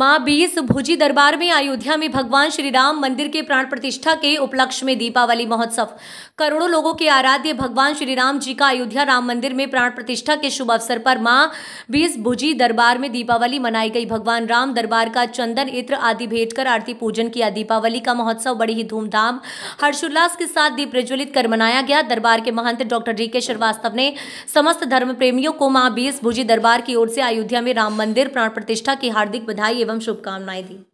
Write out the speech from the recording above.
मां बीस भुजी दरबार में अयोध्या में भगवान श्री राम मंदिर के प्राण प्रतिष्ठा के उपलक्ष्य में दीपावली महोत्सव करोड़ों लोगों के आराध्य भगवान श्री राम जी का अयोध्या राम मंदिर में प्राण प्रतिष्ठा के शुभ अवसर पर मां बीस भुजी दरबार में दीपावली मनाई गई भगवान राम दरबार का चंदन इत्र आदि भेंट कर आरती पूजन किया दीपावली का महोत्सव बड़ी ही धूमधाम हर्षोल्लास के साथ दीप प्रज्वलित कर मनाया गया दरबार के महंत डॉक्टर डी के श्रीवास्तव ने समस्त धर्म प्रेमियों को माँ बीस भुजी दरबार की ओर से अयोध्या में राम मंदिर प्राण प्रतिष्ठा की हार्दिक बधाई एवं शुभकामनाएं दी